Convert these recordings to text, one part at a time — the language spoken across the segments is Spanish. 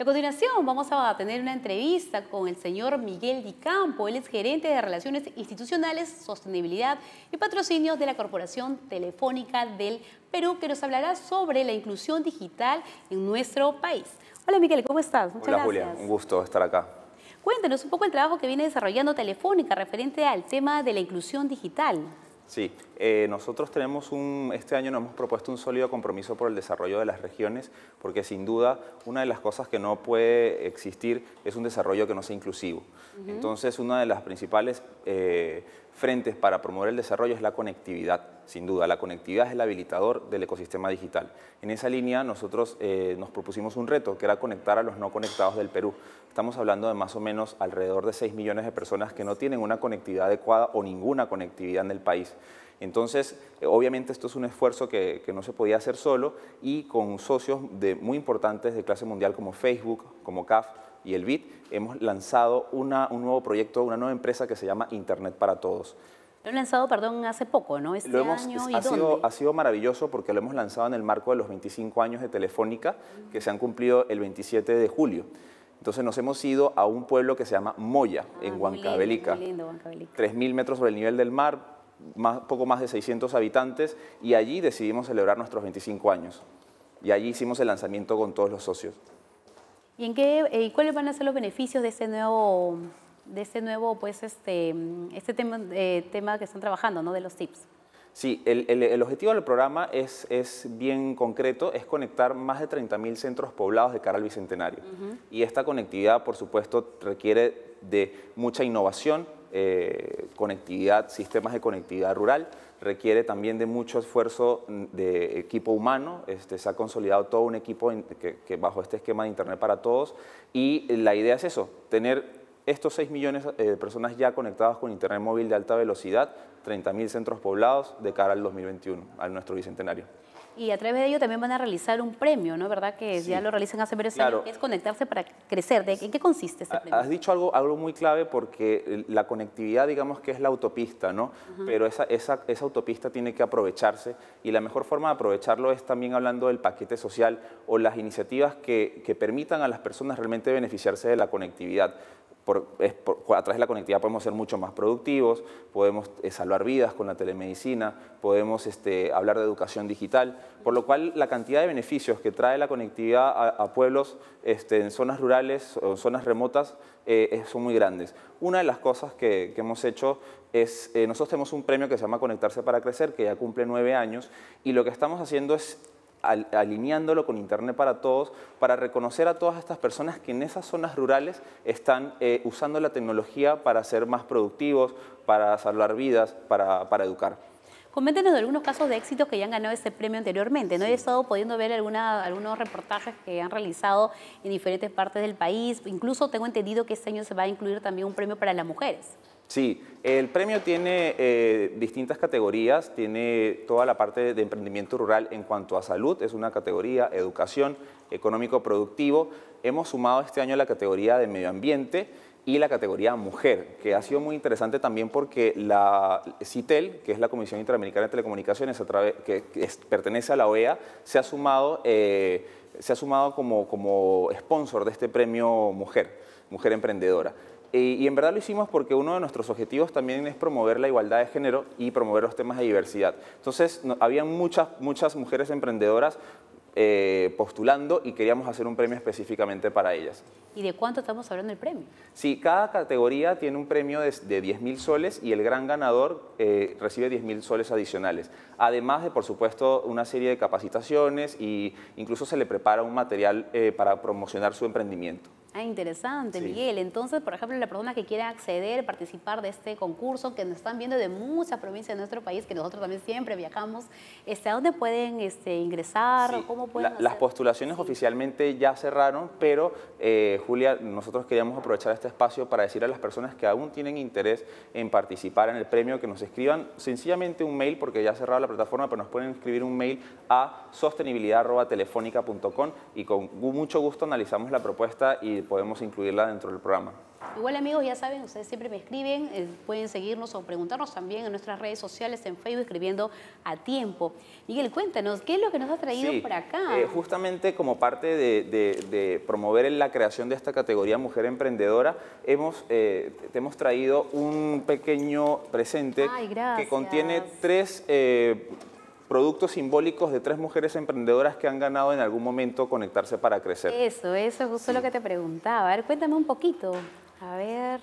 A continuación vamos a tener una entrevista con el señor Miguel Di Campo. Él es gerente de Relaciones Institucionales, Sostenibilidad y Patrocinios de la Corporación Telefónica del Perú, que nos hablará sobre la inclusión digital en nuestro país. Hola Miguel, ¿cómo estás? Hola Julia, un gusto estar acá. Cuéntenos un poco el trabajo que viene desarrollando Telefónica referente al tema de la inclusión digital. Sí, eh, nosotros tenemos un, este año nos hemos propuesto un sólido compromiso por el desarrollo de las regiones, porque sin duda una de las cosas que no puede existir es un desarrollo que no sea inclusivo. Entonces, una de las principales eh, frentes para promover el desarrollo es la conectividad, sin duda. La conectividad es el habilitador del ecosistema digital. En esa línea nosotros eh, nos propusimos un reto, que era conectar a los no conectados del Perú. Estamos hablando de más o menos alrededor de 6 millones de personas que no tienen una conectividad adecuada o ninguna conectividad en el país. Entonces, obviamente esto es un esfuerzo que, no se podía hacer solo y con socios de, muy importantes de clase mundial como Facebook, como CAF y el BIT, hemos lanzado un nuevo proyecto, una nueva empresa que se llama Internet para Todos. Lo han lanzado, perdón, hace poco, ¿no? Este año ha, sido, ha sido maravilloso porque lo hemos lanzado en el marco de los 25 años de Telefónica que se han cumplido el 27 de julio. Entonces nos hemos ido a un pueblo que se llama Moya, ah, en Huancavelica. 3.000 metros sobre el nivel del mar, poco más de 600 habitantes y allí decidimos celebrar nuestros 25 años. Y allí hicimos el lanzamiento con todos los socios. ¿Y, en qué, eh, cuáles van a ser los beneficios de ese nuevo, de ese nuevo pues, este, este tema, eh, tema que están trabajando, de los tips? Sí, el, objetivo del programa es, es, bien concreto, es conectar más de 30.000 centros poblados de cara al Bicentenario. Y esta conectividad, por supuesto, requiere de mucha innovación, eh, conectividad, sistemas de conectividad rural. Requiere también de mucho esfuerzo de equipo humano. Este, se ha consolidado todo un equipo que, bajo este esquema de Internet para todos. Y la idea es eso, tener estos 6 millones eh, de personas ya conectadas con Internet móvil de alta velocidad, 30.000 centros poblados de cara al 2021, al nuestro bicentenario y a través de ello también van a realizar un premio, ¿no? ¿Verdad? Que ya lo realizan hace varios años, que es conectarse para crecer. ¿De qué consiste ese premio? Has dicho algo, algo muy clave porque la conectividad, digamos que es la autopista, ¿no? Pero esa, esa, autopista tiene que aprovecharse y la mejor forma de aprovecharlo es también hablando del paquete social o las iniciativas que, que permitan a las personas realmente beneficiarse de la conectividad por, a través de la conectividad podemos ser mucho más productivos, podemos eh, salvar vidas con la telemedicina, podemos este, hablar de educación digital, por lo cual la cantidad de beneficios que trae la conectividad a, pueblos este, en zonas rurales o zonas remotas eh, son muy grandes. Una de las cosas que, hemos hecho es, eh, nosotros tenemos un premio que se llama Conectarse para Crecer, que ya cumple nueve años, y lo que estamos haciendo es alineándolo con Internet para Todos, para reconocer a todas estas personas que en esas zonas rurales están eh, usando la tecnología para ser más productivos, para salvar vidas, para, educar. Coméntenos de algunos casos de éxito que ya han ganado este premio anteriormente. ¿no? He estado pudiendo ver alguna, algunos reportajes que han realizado en diferentes partes del país. Incluso tengo entendido que este año se va a incluir también un premio para las mujeres. Sí, el premio tiene eh, distintas categorías, tiene toda la parte de emprendimiento rural en cuanto a salud, es una categoría, educación, económico productivo. Hemos sumado este año la categoría de medio ambiente y la categoría mujer, que ha sido muy interesante también porque la CITEL, que es la Comisión Interamericana de Telecomunicaciones, que, pertenece a la OEA, eh, se ha sumado, como, como sponsor de este premio mujer mujer emprendedora. Y, en verdad lo hicimos porque uno de nuestros objetivos también es promover la igualdad de género y promover los temas de diversidad. Entonces, había muchas, muchas mujeres emprendedoras eh, postulando y queríamos hacer un premio específicamente para ellas. ¿Y de cuánto estamos hablando el premio? Sí, cada categoría tiene un premio de, 10.000 soles y el gran ganador eh, recibe 10.000 mil soles adicionales. Además de, por supuesto, una serie de capacitaciones e incluso se le prepara un material eh, para promocionar su emprendimiento. Ah, interesante, Miguel. Entonces, por ejemplo, la persona que quiera acceder, participar de este concurso, que nos están viendo de muchas provincias de nuestro país, que nosotros también siempre viajamos, este, ¿a dónde pueden este, ingresar? ¿Cómo pueden Las postulaciones oficialmente ya cerraron, pero eh, Julia, nosotros queríamos aprovechar este espacio para decir a las personas que aún tienen interés en participar en el premio que nos escriban sencillamente un mail, porque ya ha cerrado la plataforma, pero nos pueden escribir un mail a sostenibilidad.telefónica.com y con mucho gusto analizamos la propuesta y podemos incluirla dentro del programa. Igual amigos, ya saben, ustedes siempre me escriben, eh, pueden seguirnos o preguntarnos también en nuestras redes sociales, en Facebook, escribiendo a tiempo. Miguel, cuéntanos, ¿qué es lo que nos ha traído por acá? Eh, justamente como parte de, promover la creación de esta categoría Mujer Emprendedora, hemos, eh, te hemos traído un pequeño presente que contiene tres productos simbólicos de tres mujeres emprendedoras que han ganado en algún momento conectarse para crecer. Eso, eso es justo lo que te preguntaba. A ver, cuéntame un poquito. A ver.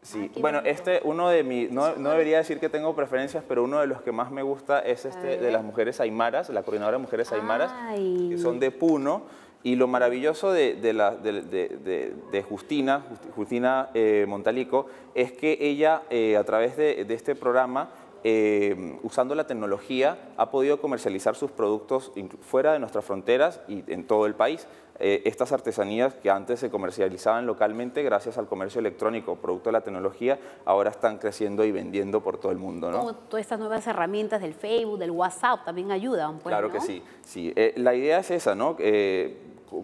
Sí, bueno, este, uno de mis, no, debería decir que tengo preferencias, pero uno de los que más me gusta es este de las mujeres aymaras, la coordinadora de mujeres aymaras, que son de Puno. Y lo maravilloso de, de, la, de, Justina, Justina eh, Montalico, es que ella, eh, a través de este programa, eh, usando la tecnología, ha podido comercializar sus productos fuera de nuestras fronteras y en todo el país. Eh, estas artesanías que antes se comercializaban localmente gracias al comercio electrónico, producto de la tecnología, ahora están creciendo y vendiendo por todo el mundo. todas estas nuevas herramientas del Facebook, del WhatsApp, también ayudan. Pues, claro que sí. sí. Eh, la idea es esa, ¿no?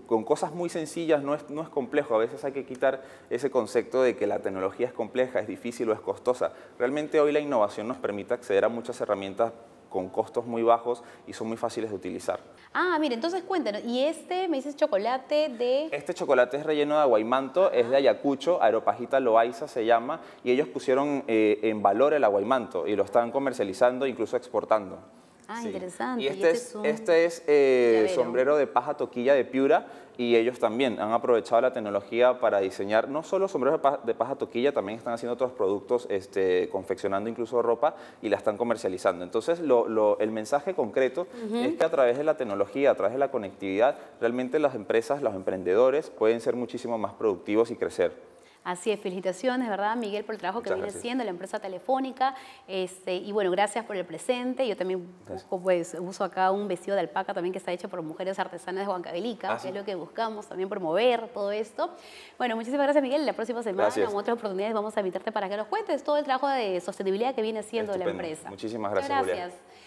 con cosas muy sencillas no es, complejo. A veces hay que quitar ese concepto de que la tecnología es compleja, es difícil o es costosa. Realmente hoy la innovación nos permite acceder a muchas herramientas con costos muy bajos y son muy fáciles de utilizar. Ah, mire, entonces cuéntanos, ¿y este me dices chocolate de...? Este chocolate es relleno de aguaymanto, es de Ayacucho, Aeropajita Loaiza se llama, y ellos pusieron eh, en valor el aguaymanto y lo están comercializando, incluso exportando. Ah, interesante. Y este, este es, este eh, sombrero de paja toquilla de Piura y ellos también han aprovechado la tecnología para diseñar no solo sombreros de paja, toquilla, también están haciendo otros productos, este, confeccionando incluso ropa y la están comercializando. Entonces, el mensaje concreto es que a través de la tecnología, a través de la conectividad, realmente las empresas, los emprendedores pueden ser muchísimo más productivos y crecer. Así es, felicitaciones, ¿verdad, Miguel, por el trabajo que viene haciendo la empresa telefónica? Este, y bueno, gracias por el presente. Yo también pues, uso acá un vestido de alpaca también que está hecho por mujeres artesanas de Huancavelica, ah, que es lo que buscamos también promover todo esto. Bueno, muchísimas gracias, Miguel. La próxima semana, gracias. en otras oportunidades, vamos a invitarte para que nos cuentes todo el trabajo de sostenibilidad que viene haciendo la empresa. Muchísimas gracias. Gracias.